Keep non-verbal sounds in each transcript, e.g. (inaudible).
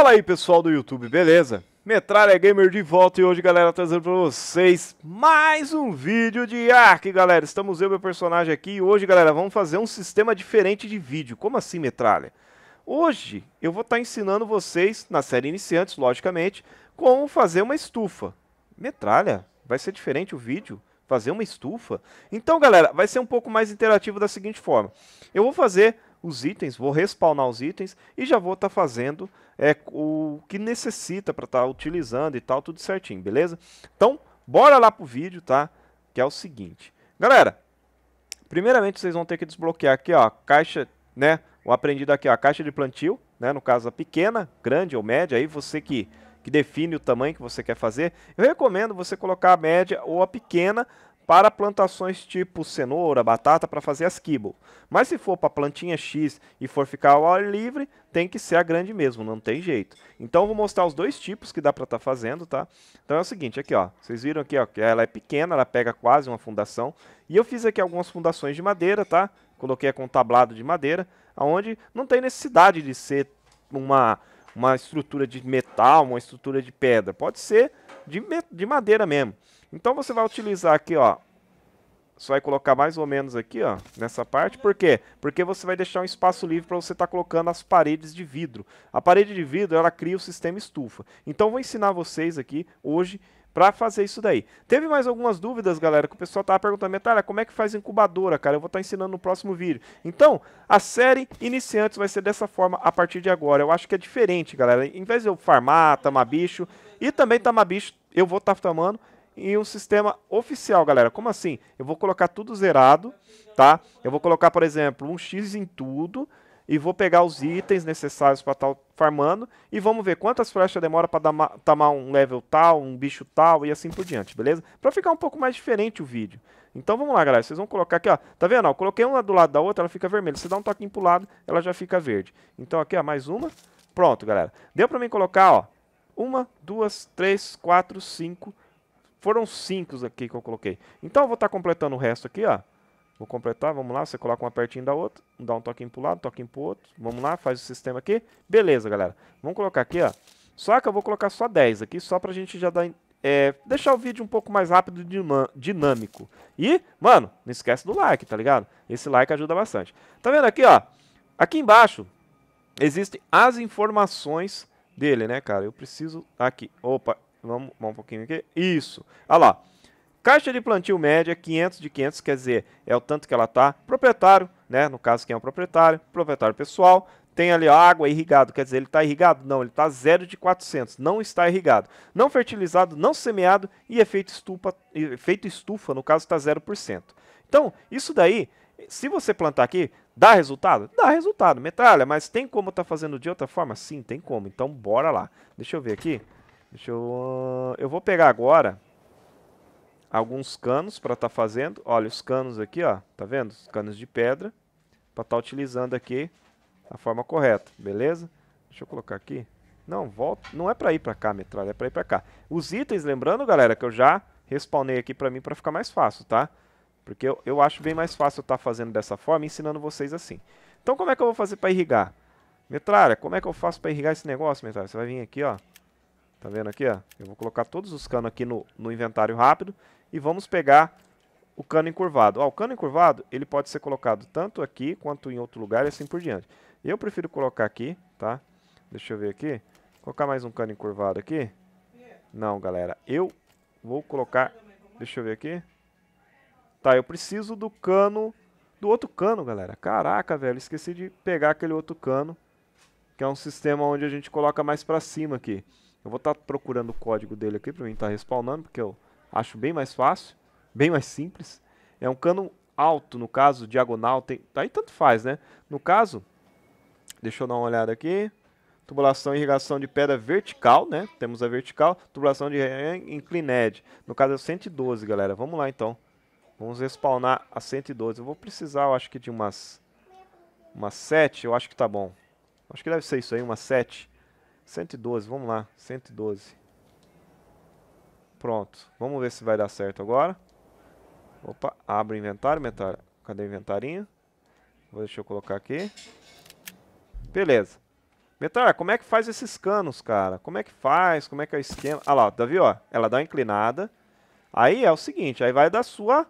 Fala aí pessoal do YouTube, beleza? Metralha Gamer de volta e hoje galera trazendo pra vocês mais um vídeo de Ark galera Estamos eu e meu personagem aqui e hoje galera vamos fazer um sistema diferente de vídeo Como assim Metralha? Hoje eu vou estar tá ensinando vocês, na série Iniciantes logicamente, como fazer uma estufa Metralha? Vai ser diferente o vídeo? Fazer uma estufa? Então galera, vai ser um pouco mais interativo da seguinte forma Eu vou fazer os itens, vou respawnar os itens e já vou estar tá fazendo é, o que necessita para estar tá utilizando e tal, tudo certinho, beleza? Então, bora lá pro vídeo, tá? Que é o seguinte. Galera, primeiramente vocês vão ter que desbloquear aqui, ó, a caixa, né? O aprendido aqui, ó, a caixa de plantio, né? No caso, a pequena, grande ou média, aí você que que define o tamanho que você quer fazer. Eu recomendo você colocar a média ou a pequena, para plantações tipo cenoura, batata para fazer as kibble. Mas se for para plantinha X e for ficar ao ar livre, tem que ser a grande mesmo, não tem jeito. Então eu vou mostrar os dois tipos que dá para estar tá fazendo, tá? Então é o seguinte, aqui ó, vocês viram aqui ó, que ela é pequena, ela pega quase uma fundação. E eu fiz aqui algumas fundações de madeira, tá? Coloquei com um tablado de madeira, aonde não tem necessidade de ser uma uma estrutura de metal, uma estrutura de pedra. Pode ser de, de madeira mesmo. Então você vai utilizar aqui, ó. Você vai colocar mais ou menos aqui, ó, nessa parte. Por quê? Porque você vai deixar um espaço livre para você estar tá colocando as paredes de vidro. A parede de vidro, ela cria o sistema estufa. Então eu vou ensinar vocês aqui, hoje, para fazer isso daí. Teve mais algumas dúvidas, galera, que o pessoal tava perguntando, Metalha, como é que faz incubadora, cara? Eu vou estar tá ensinando no próximo vídeo. Então, a série Iniciantes vai ser dessa forma a partir de agora. Eu acho que é diferente, galera. Em vez de eu farmar, tamar bicho, e também tamar bicho, eu vou estar tá em um sistema oficial, galera. Como assim? Eu vou colocar tudo zerado, tá? Eu vou colocar, por exemplo, um X em tudo e vou pegar os itens necessários para estar farmando e vamos ver quantas flechas demora para tamar um level tal, um bicho tal e assim por diante, beleza? Para ficar um pouco mais diferente o vídeo. Então vamos lá, galera. Vocês vão colocar aqui, ó. Tá vendo? Ó, eu coloquei uma do lado da outra, ela fica vermelha. Você dá um toquinho pro lado, ela já fica verde. Então aqui, ó, mais uma. Pronto, galera. Deu para mim colocar, ó, uma, duas, três, quatro, cinco, foram cinco aqui que eu coloquei. Então eu vou estar tá completando o resto aqui, ó. Vou completar, vamos lá, você coloca uma pertinho da outra, dá um toquinho pro lado, toquinho pro outro. Vamos lá, faz o sistema aqui. Beleza, galera. Vamos colocar aqui, ó. Só que eu vou colocar só 10 aqui, só pra gente já dar, é, deixar o vídeo um pouco mais rápido e dinâmico. E, mano, não esquece do like, tá ligado? Esse like ajuda bastante. Tá vendo aqui, ó? Aqui embaixo existem as informações dele, né, cara? Eu preciso... Aqui, opa, Vamos, vamos um pouquinho aqui. Isso. Olha lá. Caixa de plantio média, 500 de 500, quer dizer, é o tanto que ela está. Proprietário, né? No caso, quem é o proprietário? Proprietário pessoal. Tem ali água irrigado, quer dizer, ele está irrigado? Não, ele está zero de 400, não está irrigado. Não fertilizado, não semeado e efeito estufa, efeito estufa no caso, está 0%. Então, isso daí, se você plantar aqui, dá resultado? Dá resultado, metralha, mas tem como estar tá fazendo de outra forma? Sim, tem como. Então, bora lá. Deixa eu ver aqui. Deixa eu... Eu vou pegar agora alguns canos para estar tá fazendo. Olha, os canos aqui, ó. Tá vendo? Os canos de pedra. Para estar tá utilizando aqui a forma correta, beleza? Deixa eu colocar aqui. Não, volta. Não é para ir para cá, metralha. É para ir para cá. Os itens, lembrando, galera, que eu já respawnei aqui para mim para ficar mais fácil, tá? Porque eu, eu acho bem mais fácil estar tá fazendo dessa forma, ensinando vocês assim. Então, como é que eu vou fazer para irrigar? Metralha, como é que eu faço para irrigar esse negócio, metralha? Você vai vir aqui, ó. Tá vendo aqui, ó? Eu vou colocar todos os canos aqui no, no inventário rápido e vamos pegar o cano encurvado. Ó, o cano encurvado, ele pode ser colocado tanto aqui quanto em outro lugar e assim por diante. Eu prefiro colocar aqui, tá? Deixa eu ver aqui. colocar mais um cano encurvado aqui. Não, galera. Eu vou colocar... Deixa eu ver aqui. Tá, eu preciso do cano... Do outro cano, galera. Caraca, velho. Esqueci de pegar aquele outro cano. Que é um sistema onde a gente coloca mais pra cima aqui. Eu vou estar tá procurando o código dele aqui para mim estar tá respawnando, porque eu acho bem mais fácil, bem mais simples. É um cano alto, no caso, diagonal, tem, aí tanto faz, né? No caso, deixa eu dar uma olhada aqui. Tubulação e irrigação de pedra vertical, né? Temos a vertical, tubulação de inclined. No caso é 112, galera. Vamos lá então. Vamos respawnar a 112. Eu vou precisar, eu acho que de umas umas 7, eu acho que tá bom. Acho que deve ser isso aí, umas 7. 112, vamos lá, 112. Pronto, vamos ver se vai dar certo agora. Opa, abre o inventário, inventário. Cadê o inventarinho? Vou, deixa eu colocar aqui. Beleza. Metar, como é que faz esses canos, cara? Como é que faz? Como é que é o esquema? Ah lá, Davi, ó. Ela dá uma inclinada. Aí é o seguinte, aí vai da sua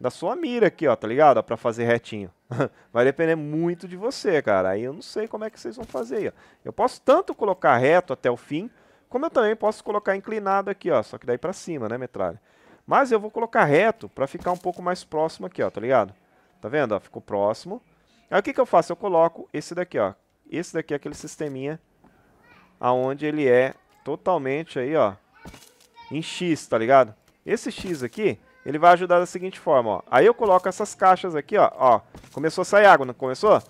da sua mira aqui, ó, tá ligado? pra fazer retinho. (laughs) Vai depender muito de você, cara. Aí eu não sei como é que vocês vão fazer aí, ó. Eu posso tanto colocar reto até o fim, como eu também posso colocar inclinado aqui, ó. Só que daí pra cima, né, metralha? Mas eu vou colocar reto pra ficar um pouco mais próximo aqui, ó, tá ligado? Tá vendo? Ó, ficou próximo. Aí o que que eu faço? Eu coloco esse daqui, ó. Esse daqui é aquele sisteminha aonde ele é totalmente aí, ó, em X, tá ligado? Esse X aqui, ele vai ajudar da seguinte forma, ó. Aí eu coloco essas caixas aqui, ó, ó. Começou a sair água, não começou?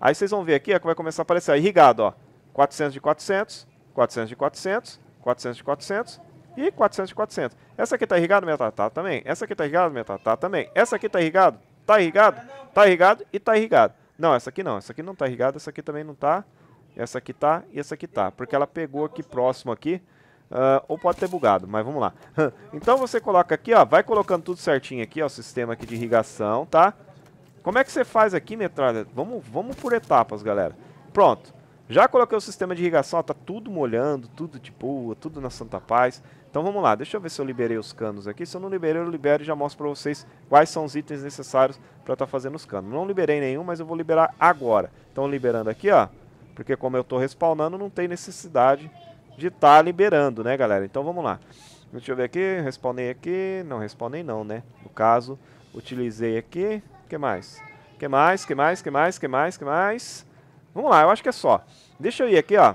Aí vocês vão ver aqui, ó, que vai começar a aparecer, ó, irrigado, ó. 400 de 400, 400 de 400, 400 de 400 e 400 de 400. Essa aqui tá irrigado, minha tá, tá também. Essa aqui tá irrigado, minha tá, tá também. Essa aqui tá irrigado, tá irrigado, tá irrigado e tá irrigado. Não, essa aqui não, essa aqui não tá irrigada, essa aqui também não tá. Essa aqui tá e essa aqui tá, porque ela pegou aqui próximo aqui Uh, ou pode ter bugado, mas vamos lá. (laughs) então você coloca aqui, ó, vai colocando tudo certinho aqui, ó, o sistema aqui de irrigação, tá? Como é que você faz aqui, metralha? Vamos, vamos por etapas, galera. Pronto. Já coloquei o sistema de irrigação, ó, tá tudo molhando, tudo de boa, tudo na santa paz. Então vamos lá, deixa eu ver se eu liberei os canos aqui. Se eu não liberei, eu libero e já mostro pra vocês quais são os itens necessários pra estar tá fazendo os canos. Não liberei nenhum, mas eu vou liberar agora. Então liberando aqui, ó, porque como eu tô respawnando, não tem necessidade de estar tá liberando, né, galera? Então vamos lá. Deixa eu ver aqui, Respondei aqui, não respondei não, né? No caso, utilizei aqui, que mais? Que mais? Que mais? Que mais? Que mais? Que mais? Vamos lá, eu acho que é só. Deixa eu ir aqui, ó.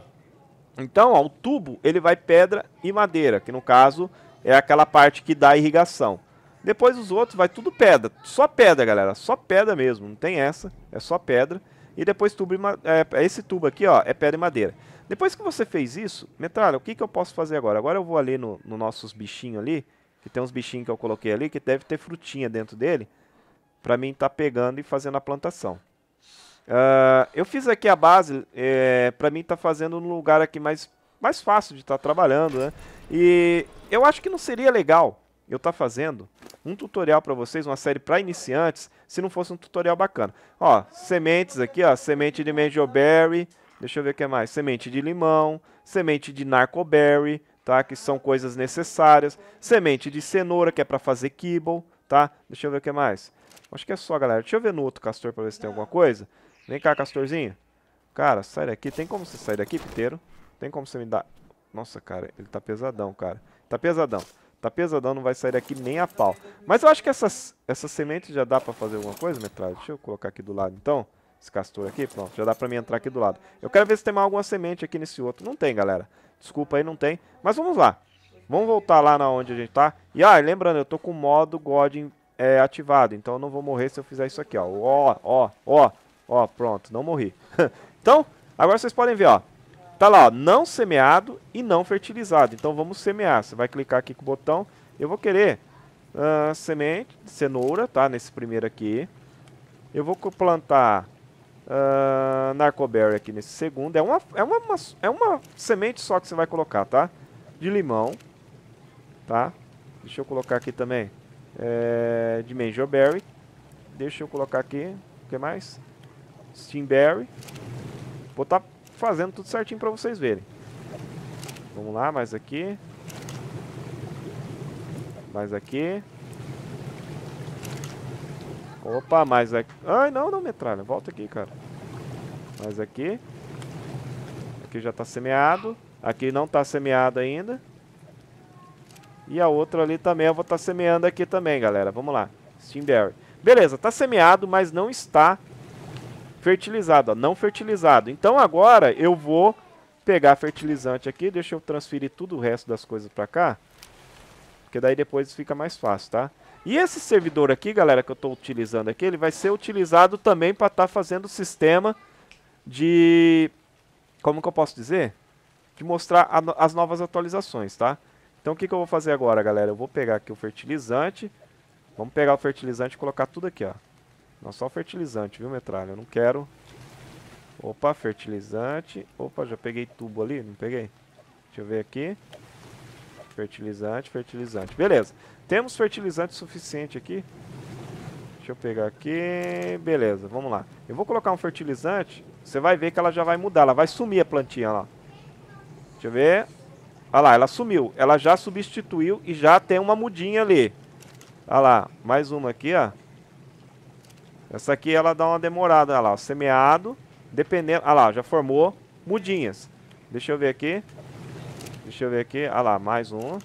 Então, ó, o tubo, ele vai pedra e madeira, que no caso é aquela parte que dá irrigação. Depois os outros vai tudo pedra, só pedra, galera, só pedra mesmo, não tem essa, é só pedra. E depois tubo e é, é, esse tubo aqui, ó, é pedra e madeira. Depois que você fez isso, Metralha, o que, que eu posso fazer agora? Agora eu vou ali no, no nossos bichinhos ali, que tem uns bichinhos que eu coloquei ali, que deve ter frutinha dentro dele, para mim estar tá pegando e fazendo a plantação. Uh, eu fiz aqui a base, é, para mim estar tá fazendo um lugar aqui mais, mais fácil de estar tá trabalhando, né? E eu acho que não seria legal eu estar tá fazendo um tutorial para vocês, uma série para iniciantes, se não fosse um tutorial bacana. Ó, sementes aqui, ó, semente de berry. Deixa eu ver o que mais. Semente de limão, semente de narcoberry, tá? Que são coisas necessárias. Semente de cenoura, que é para fazer kibble, tá? Deixa eu ver o que mais. Acho que é só, galera. Deixa eu ver no outro castor para ver se tem alguma coisa. Vem cá, castorzinho. Cara, sai daqui. Tem como você sair daqui, piteiro? Tem como você me dar... Nossa, cara, ele tá pesadão, cara. Tá pesadão. Tá pesadão, não vai sair daqui nem a pau. Mas eu acho que essas, essas sementes já dá pra fazer alguma coisa, metralha. Deixa eu colocar aqui do lado, então esse castor aqui, pronto, já dá pra mim entrar aqui do lado. Eu quero ver se tem mais alguma semente aqui nesse outro. Não tem, galera. Desculpa aí, não tem. Mas vamos lá. Vamos voltar lá na onde a gente tá. E, ah, lembrando, eu tô com o modo God é, ativado. Então eu não vou morrer se eu fizer isso aqui, ó. Ó, ó, ó, ó, pronto, não morri. (laughs) então, agora vocês podem ver, ó. Tá lá, ó, não semeado e não fertilizado. Então vamos semear. Você vai clicar aqui com o botão. Eu vou querer uh, semente cenoura, tá? Nesse primeiro aqui. Eu vou plantar ah, narcoberry aqui nesse segundo. É uma, é, uma, uma, é uma semente só que você vai colocar, tá? De limão, tá? Deixa eu colocar aqui também é, de Berry Deixa eu colocar aqui, o que mais? Steamberry. Vou estar tá fazendo tudo certinho para vocês verem. Vamos lá, mais aqui. Mais aqui. Opa, mais aqui. Ai, não, não, metralha. Volta aqui, cara. Mas aqui. Aqui já está semeado. Aqui não está semeado ainda. E a outra ali também eu vou estar tá semeando aqui também, galera. Vamos lá. Steamberry. Beleza, está semeado, mas não está fertilizado, ó, não fertilizado. Então agora eu vou pegar fertilizante aqui, deixa eu transferir tudo o resto das coisas para cá, porque daí depois fica mais fácil, tá? E esse servidor aqui, galera, que eu estou utilizando aqui, ele vai ser utilizado também para estar tá fazendo o sistema de. Como que eu posso dizer? De mostrar a, as novas atualizações, tá? Então o que, que eu vou fazer agora, galera? Eu vou pegar aqui o fertilizante. Vamos pegar o fertilizante e colocar tudo aqui, ó. Não, só o fertilizante, viu, metralha? Eu não quero. Opa, fertilizante. Opa, já peguei tubo ali, não peguei? Deixa eu ver aqui. Fertilizante, fertilizante. Beleza. Temos fertilizante suficiente aqui. Deixa eu pegar aqui. Beleza, vamos lá. Eu vou colocar um fertilizante você vai ver que ela já vai mudar. Ela vai sumir a plantinha lá. Deixa eu ver. Olha lá, ela sumiu. Ela já substituiu e já tem uma mudinha ali. Olha lá, mais uma aqui, ó. Essa aqui ela dá uma demorada, olha lá, semeado, dependendo, olha lá, já formou mudinhas. Deixa eu ver aqui. Deixa eu ver aqui, olha lá, mais uma.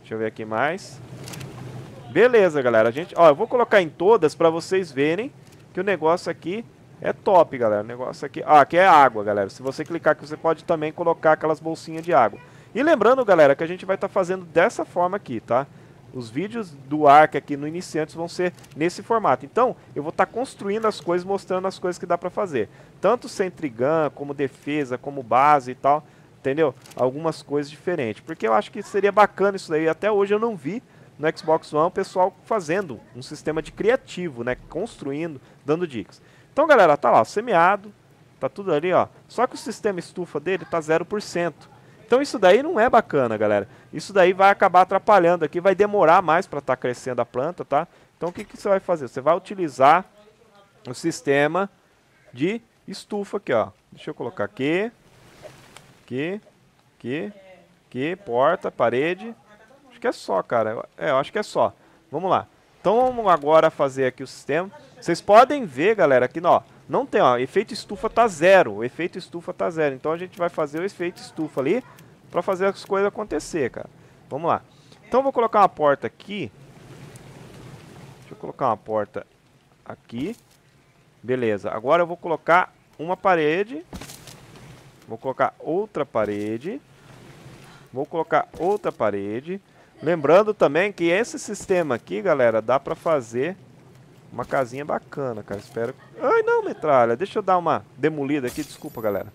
Deixa eu ver aqui mais. Beleza, galera, a gente, ó, eu vou colocar em todas para vocês verem que o negócio aqui é top, galera. O negócio aqui. Ah, aqui é água, galera. Se você clicar aqui, você pode também colocar aquelas bolsinhas de água. E lembrando, galera, que a gente vai estar tá fazendo dessa forma aqui, tá? Os vídeos do Ark aqui no Iniciantes vão ser nesse formato. Então, eu vou estar tá construindo as coisas, mostrando as coisas que dá pra fazer. Tanto Sentrigan, como defesa, como base e tal. Entendeu? Algumas coisas diferentes. Porque eu acho que seria bacana isso daí. Até hoje eu não vi no Xbox One o pessoal fazendo um sistema de criativo, né? Construindo, dando dicas. Então, galera, tá lá, semeado, tá tudo ali, ó. Só que o sistema estufa dele tá 0%. Então isso daí não é bacana, galera. Isso daí vai acabar atrapalhando aqui, vai demorar mais para estar tá crescendo a planta, tá? Então o que, que você vai fazer? Você vai utilizar o sistema de estufa aqui, ó. Deixa eu colocar aqui, aqui, aqui, aqui, porta, parede. Acho que é só, cara. É, eu acho que é só. Vamos lá. Então vamos agora fazer aqui o sistema. Vocês podem ver, galera, aqui, ó. Não tem, ó. Efeito estufa tá zero. O efeito estufa tá zero. Então a gente vai fazer o efeito estufa ali pra fazer as coisas acontecer, cara. Vamos lá. Então vou colocar uma porta aqui. Deixa eu colocar uma porta aqui. Beleza. Agora eu vou colocar uma parede. Vou colocar outra parede. Vou colocar outra parede. Lembrando também que esse sistema aqui, galera, dá pra fazer uma casinha bacana, cara. Espero... Ai, não, metralha. Deixa eu dar uma demolida aqui. Desculpa, galera.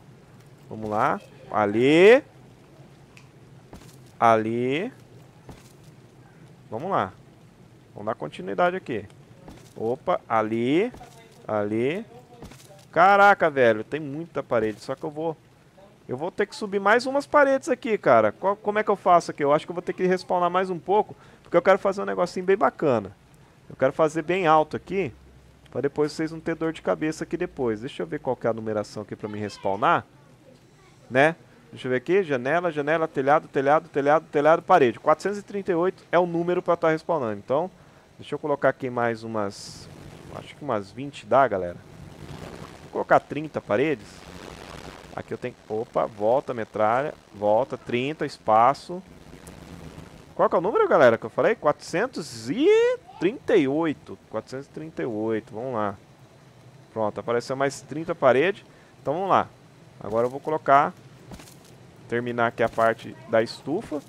Vamos lá. Ali. Ali. Vamos lá. Vamos dar continuidade aqui. Opa, ali. Ali. Caraca, velho. Tem muita parede. Só que eu vou eu vou ter que subir mais umas paredes aqui, cara. Qual, como é que eu faço aqui? Eu acho que eu vou ter que respawnar mais um pouco, porque eu quero fazer um negocinho bem bacana. Eu quero fazer bem alto aqui, pra depois vocês não ter dor de cabeça aqui depois. Deixa eu ver qual que é a numeração aqui pra me respawnar. Né? Deixa eu ver aqui. Janela, janela, telhado, telhado, telhado, telhado, parede. 438 é o número pra estar tá respawnando. Então, deixa eu colocar aqui mais umas... Acho que umas 20 dá, galera. Vou colocar 30 paredes. Aqui eu tenho... Opa, volta metralha. Volta, 30, espaço. Qual que é o número, galera, que eu falei? 438. 438, vamos lá. Pronto, apareceu mais 30 parede. Então vamos lá. Agora eu vou colocar... Terminar aqui a parte da estufa.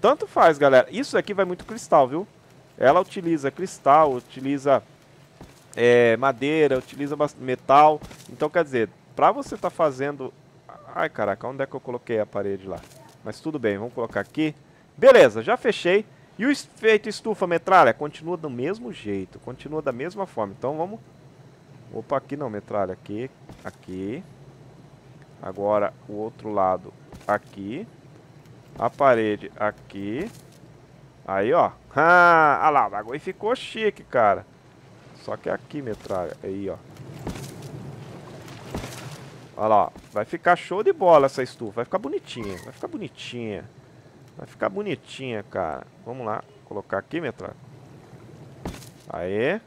Tanto faz, galera. Isso aqui vai muito cristal, viu? Ela utiliza cristal, utiliza é, madeira, utiliza metal. Então, quer dizer, Pra você estar tá fazendo... Ai, caraca, onde é que eu coloquei a parede lá? Mas tudo bem, vamos colocar aqui. Beleza, já fechei. E o efeito estufa metralha continua do mesmo jeito, continua da mesma forma. Então vamos... Opa, aqui não, metralha. Aqui, aqui. Agora o outro lado aqui. A parede aqui. Aí, ó. (laughs) Ah, lá, o bagulho ficou chique, cara. Só que é aqui, metralha. Aí, ó. Olha lá, vai ficar show de bola essa estufa. Vai ficar bonitinha, vai ficar bonitinha. Vai ficar bonitinha, cara. Vamos lá, colocar aqui, metralha. Aê.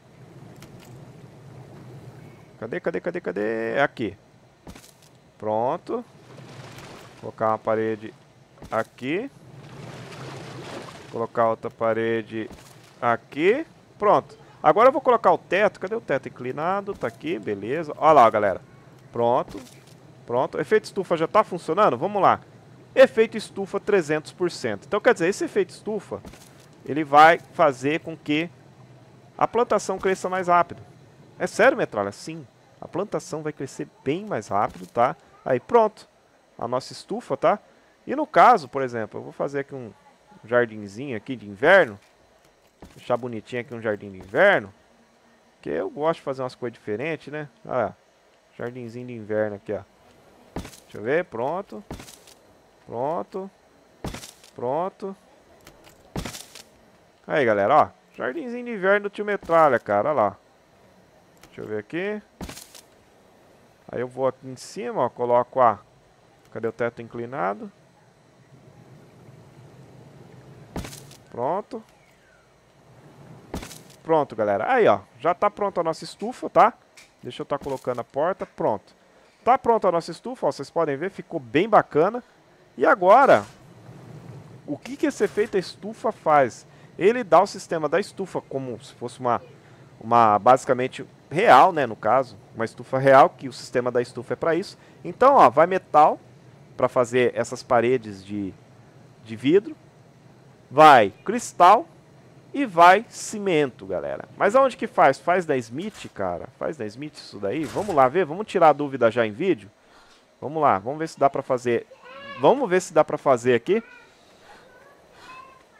Cadê, cadê, cadê, cadê? É aqui. Pronto. Colocar uma parede aqui. Colocar outra parede aqui. Pronto. Agora eu vou colocar o teto. Cadê o teto inclinado? Tá aqui, beleza. Olha lá, galera. Pronto. Pronto. Efeito estufa já está funcionando? Vamos lá. Efeito estufa 300%. Então, quer dizer, esse efeito estufa, ele vai fazer com que a plantação cresça mais rápido. É sério, metralha? Sim. A plantação vai crescer bem mais rápido, tá? Aí, pronto. A nossa estufa, tá? E no caso, por exemplo, eu vou fazer aqui um jardinzinho aqui de inverno. Deixar bonitinho aqui um jardim de inverno. Porque eu gosto de fazer umas coisas diferentes, né? lá. Ah, Jardinzinho de inverno aqui, ó. Deixa eu ver. Pronto. Pronto. Pronto. Aí, galera, ó. Jardinzinho de inverno do tio Metralha, cara. Olha lá. Deixa eu ver aqui. Aí eu vou aqui em cima, ó. Coloco a... Cadê o teto inclinado? Pronto. Pronto, galera. Aí, ó. Já tá pronta a nossa estufa, tá? Tá? Deixa eu estar tá colocando a porta. Pronto. Tá pronta a nossa estufa, ó, vocês podem ver, ficou bem bacana. E agora, o que, que esse efeito estufa faz? Ele dá o sistema da estufa como se fosse uma, uma basicamente real, né, no caso, uma estufa real, que o sistema da estufa é para isso. Então, ó, vai metal para fazer essas paredes de, de vidro, vai cristal e vai cimento, galera. Mas aonde que faz? Faz da Smith, cara. Faz da Smith isso daí. Vamos lá ver. Vamos tirar a dúvida já em vídeo. Vamos lá. Vamos ver se dá pra fazer. Vamos ver se dá pra fazer aqui.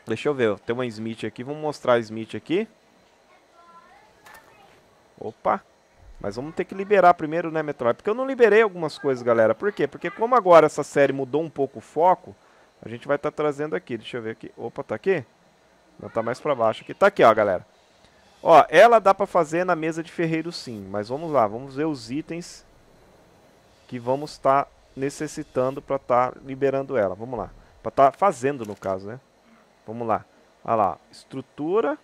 Deixa eu ver. Tem uma Smith aqui. Vamos mostrar a Smith aqui. Opa. Mas vamos ter que liberar primeiro, né, Metroid? Porque eu não liberei algumas coisas, galera. Por quê? Porque como agora essa série mudou um pouco o foco, a gente vai estar tá trazendo aqui. Deixa eu ver aqui. Opa, tá aqui? Não, tá mais pra baixo aqui. Tá aqui, ó, galera. Ó, ela dá pra fazer na mesa de ferreiro sim, mas vamos lá, vamos ver os itens que vamos estar tá necessitando pra estar tá liberando ela. Vamos lá. Pra estar tá fazendo, no caso, né? Vamos lá. Olha lá, estrutura.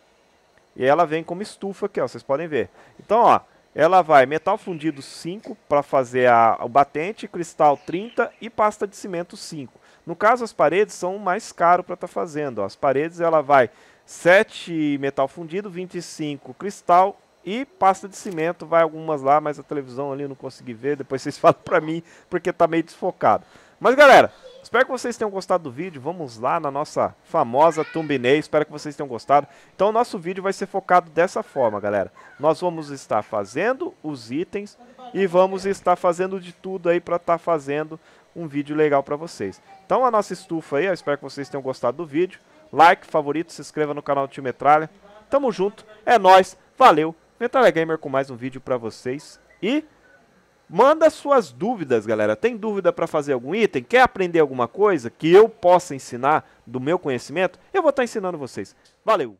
E ela vem como estufa aqui, ó, vocês podem ver. Então, ó, ela vai metal fundido 5 para fazer a, o batente, cristal 30 e pasta de cimento 5. No caso, as paredes são mais caro para estar tá fazendo. Ó. As paredes ela vai 7 metal fundido, 25 cristal e pasta de cimento, vai algumas lá, mas a televisão ali eu não consegui ver, depois vocês (laughs) falam para mim porque está meio desfocado. Mas galera, espero que vocês tenham gostado do vídeo, vamos lá na nossa famosa thumbnail, espero que vocês tenham gostado. Então o nosso vídeo vai ser focado dessa forma, galera. Nós vamos estar fazendo os itens e vamos estar fazendo de tudo aí para estar tá fazendo um vídeo legal para vocês. Então a nossa estufa aí, eu espero que vocês tenham gostado do vídeo. Like, favorito, se inscreva no canal do Tio Metralha. Tamo junto, é nós, valeu. Metralha Gamer com mais um vídeo para vocês e manda suas dúvidas, galera. Tem dúvida para fazer algum item? Quer aprender alguma coisa que eu possa ensinar do meu conhecimento? Eu vou estar tá ensinando vocês. Valeu.